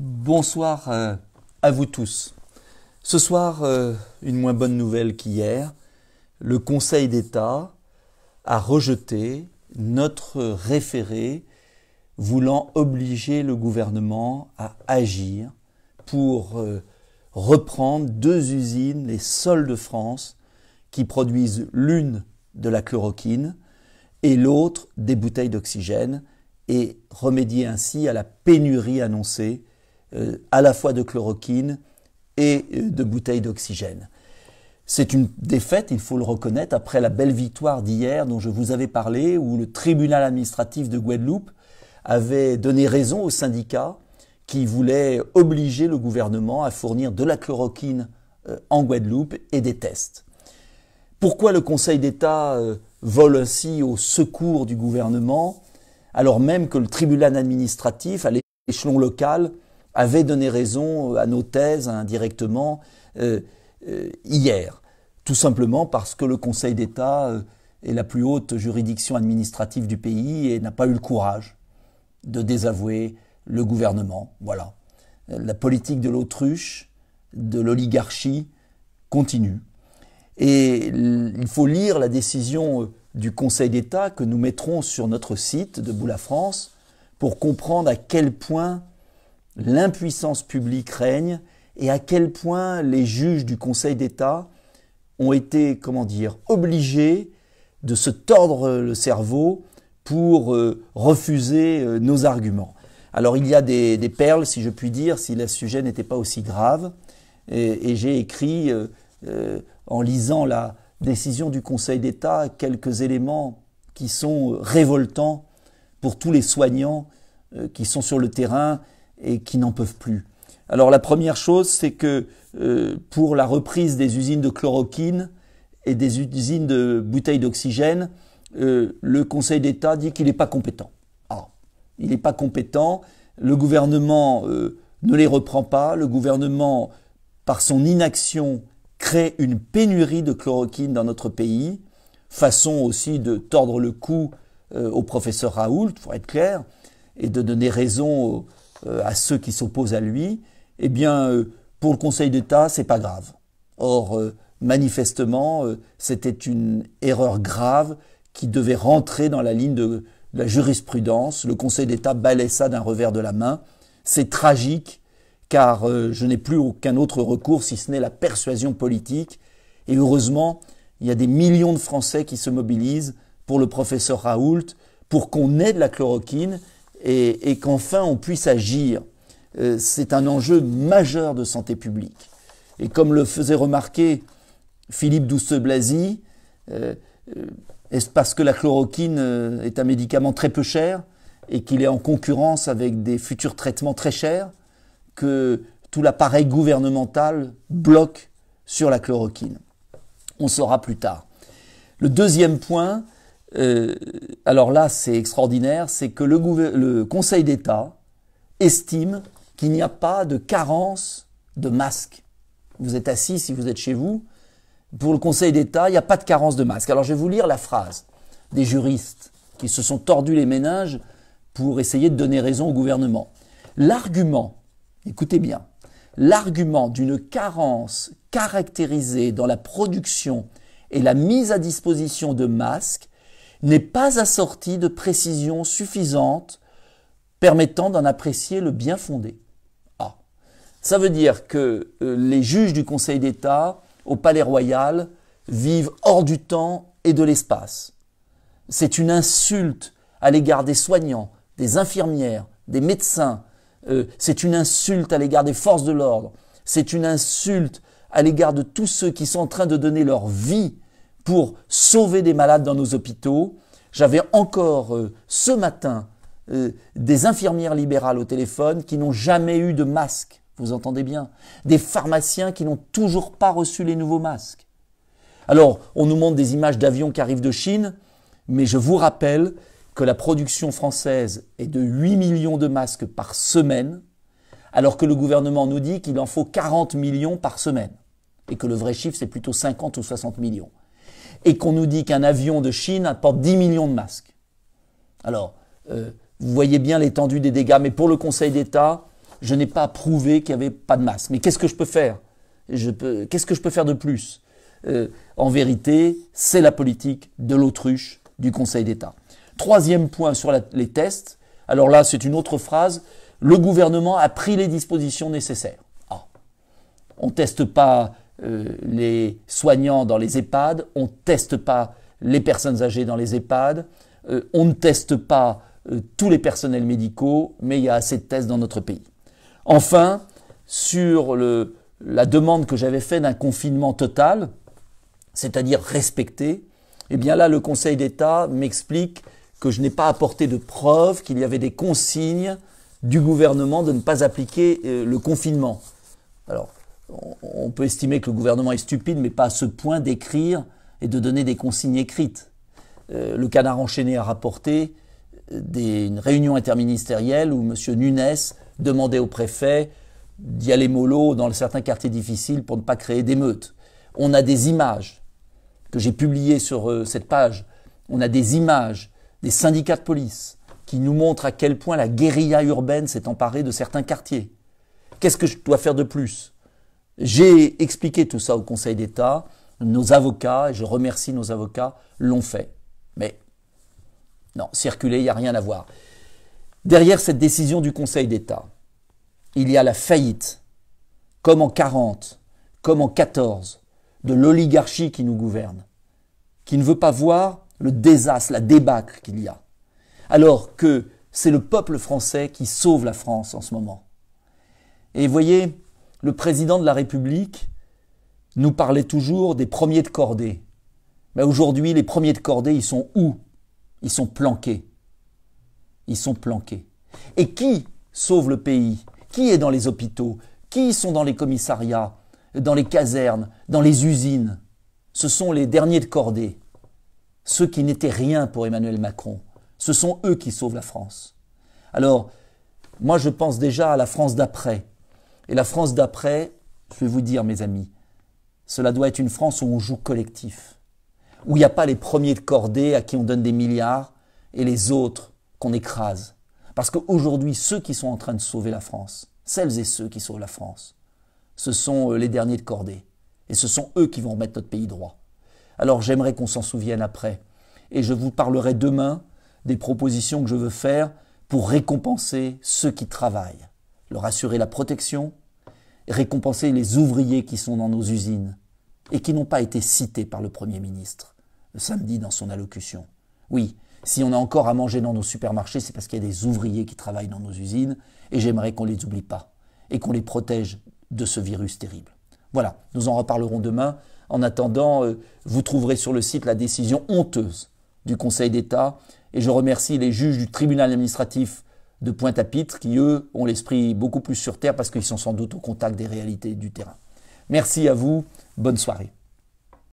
Bonsoir euh, à vous tous. Ce soir, euh, une moins bonne nouvelle qu'hier. Le Conseil d'État a rejeté notre référé voulant obliger le gouvernement à agir pour euh, reprendre deux usines, les seules de France, qui produisent l'une de la chloroquine et l'autre des bouteilles d'oxygène et remédier ainsi à la pénurie annoncée euh, à la fois de chloroquine et euh, de bouteilles d'oxygène. C'est une défaite, il faut le reconnaître, après la belle victoire d'hier dont je vous avais parlé, où le tribunal administratif de Guadeloupe avait donné raison aux syndicats qui voulaient obliger le gouvernement à fournir de la chloroquine euh, en Guadeloupe et des tests. Pourquoi le Conseil d'État vole ainsi au secours du gouvernement, alors même que le tribunal administratif, à l'échelon local, avait donné raison euh, à nos thèses indirectement hein, euh, euh, hier, tout simplement parce que le Conseil d'État est la plus haute juridiction administrative du pays et n'a pas eu le courage de désavouer le gouvernement. Voilà. La politique de l'autruche, de l'oligarchie continue. Et il faut lire la décision du Conseil d'État que nous mettrons sur notre site de Boula France pour comprendre à quel point l'impuissance publique règne et à quel point les juges du Conseil d'État ont été, comment dire, obligés de se tordre le cerveau pour euh, refuser euh, nos arguments. Alors il y a des, perles, si je puis dire, si le sujet n'était pas aussi grave. Et, j'ai écrit, euh, en lisant la décision du Conseil d'État, quelques éléments qui sont révoltants pour tous les soignants qui sont sur le terrain et qui n'en peuvent plus. Alors la première chose, c'est que euh, pour la reprise des usines de chloroquine et des usines de bouteilles d'oxygène, euh, le Conseil d'État dit qu'il n'est pas compétent. Ah, il n'est pas compétent, le gouvernement euh, ne les reprend pas, le gouvernement, par son inaction, crée une pénurie de chloroquine dans notre pays, façon aussi de tordre le cou au professeur Raoult, pour faut être clair, et de donner raison aux euh, à ceux qui s'opposent à lui, eh bien, euh, pour le Conseil d'État, c'est pas grave. Or, euh, manifestement, c'était une erreur grave qui devait rentrer dans la ligne de la jurisprudence. Le Conseil d'État balaie ça d'un revers de la main. C'est tragique, car je n'ai plus aucun autre recours si ce n'est la persuasion politique. Et heureusement, il y a des millions de Français qui se mobilisent pour le professeur Raoult, pour qu'on ait de la chloroquine et, qu'enfin on puisse agir. Euh, c'est un enjeu majeur de santé publique. Et comme le faisait remarquer Philippe douce blazy euh, euh, est-ce parce que la chloroquine est un médicament très peu cher et qu'il est en concurrence avec des futurs traitements très chers que tout l'appareil gouvernemental bloque sur la chloroquine On saura plus tard. Le deuxième point, euh, alors là, c'est extraordinaire, c'est que le, Conseil d'État estime qu'il n'y a pas de carence de masques. Vous êtes assis si vous êtes chez vous. Pour le Conseil d'État, il n'y a pas de carence de masques. Alors je vais vous lire la phrase des juristes qui se sont tordus les ménages pour essayer de donner raison au gouvernement. L'argument, écoutez bien, l'argument d'une carence caractérisée dans la production et la mise à disposition de masques n'est pas assorti de précisions suffisantes permettant d'en apprécier le bien fondé. Ah, ça veut dire que euh, les juges du Conseil d'État au Palais Royal vivent hors du temps et de l'espace. C'est une insulte à l'égard des soignants, des infirmières, des médecins. Euh, c'est une insulte à l'égard des forces de l'ordre. C'est une insulte à l'égard de tous ceux qui sont en train de donner leur vie pour sauver des malades dans nos hôpitaux. J'avais encore euh, ce matin euh, des infirmières libérales au téléphone qui n'ont jamais eu de masque, vous entendez bien, des pharmaciens qui n'ont toujours pas reçu les nouveaux masques. Alors, on nous montre des images d'avions qui arrivent de Chine, mais je vous rappelle que la production française est de 8 millions de masques par semaine, alors que le gouvernement nous dit qu'il en faut 40 millions par semaine, et que le vrai chiffre, c'est plutôt 50 ou 60 millions et qu'on nous dit qu'un avion de Chine apporte 10 millions de masques. Alors, euh, vous voyez bien l'étendue des dégâts, mais pour le Conseil d'État, je n'ai pas prouvé qu'il n'y avait pas de masque. Mais qu'est-ce que je peux faire Qu'est-ce que je peux faire de plus euh, En vérité, c'est la politique de l'autruche du Conseil d'État. Troisième point sur les tests. Alors là, c'est une autre phrase. Le gouvernement a pris les dispositions nécessaires. Ah, on teste pas euh, les soignants dans les EHPAD, on ne teste pas les personnes âgées dans les EHPAD, euh, on ne teste pas euh, tous les personnels médicaux, mais il y a assez de tests dans notre pays. Enfin, sur la demande que j'avais faite d'un confinement total, c'est-à-dire respecté, eh bien là, le Conseil d'État m'explique que je n'ai pas apporté de preuves, qu'il y avait des consignes du gouvernement de ne pas appliquer le confinement. Alors, on peut estimer que le gouvernement est stupide, mais pas à ce point d'écrire et de donner des consignes écrites. Euh, le canard enchaîné a rapporté euh, des, une réunion interministérielle où M. Nunes demandait au préfet d'y aller mollo dans certains quartiers difficiles pour ne pas créer d'émeutes. On a des images que j'ai publiées sur euh, cette page. On a des images des syndicats de police qui nous montrent à quel point la guérilla urbaine s'est emparée de certains quartiers. Qu'est-ce que je dois faire de plus j'ai expliqué tout ça au Conseil d'État. Nos avocats, et je remercie nos avocats, l'ont fait. Mais non, circuler, il n'y a rien à voir. Derrière cette décision du Conseil d'État, il y a la faillite, comme en 40, comme en 14, de l'oligarchie qui nous gouverne, qui ne veut pas voir le désastre, la débâcle qu'il y a. Alors que c'est le peuple français qui sauve la France en ce moment. Et voyez, le président de la République nous parlait toujours des premiers de cordée. Mais aujourd'hui, les premiers de cordée, ils sont où Ils sont planqués. Ils sont planqués. Et qui sauve le pays Qui est dans les hôpitaux Qui sont dans les commissariats Dans les casernes Dans les usines Ce sont les derniers de cordée. Ceux qui n'étaient rien pour Emmanuel Macron. Ce sont eux qui sauvent la France. Alors, moi je pense déjà à la France d'après. Et la France d'après, je vais vous dire, mes amis, cela doit être une France où on joue collectif, où il n'y a pas les premiers de cordée à qui on donne des milliards et les autres qu'on écrase. Parce qu'aujourd'hui, ceux qui sont en train de sauver la France, celles et ceux qui sauvent la France, ce sont euh, les derniers de cordée. Et ce sont eux qui vont remettre notre pays droit. Alors j'aimerais qu'on s'en souvienne après. Et je vous parlerai demain des propositions que je veux faire pour récompenser ceux qui travaillent leur assurer la protection, récompenser les ouvriers qui sont dans nos usines et qui n'ont pas été cités par le Premier ministre le samedi dans son allocution. Oui, si on a encore à manger dans nos supermarchés, c'est parce qu'il y a des ouvriers qui travaillent dans nos usines et j'aimerais qu'on ne les oublie pas et qu'on les protège de ce virus terrible. Voilà, nous en reparlerons demain. En attendant, euh, vous trouverez sur le site la décision honteuse du Conseil d'État et je remercie les juges du tribunal administratif de Pointe-à-Pitre qui, eux, ont l'esprit beaucoup plus sur terre parce qu'ils sont sans doute au contact des réalités du terrain. Merci à vous, bonne soirée.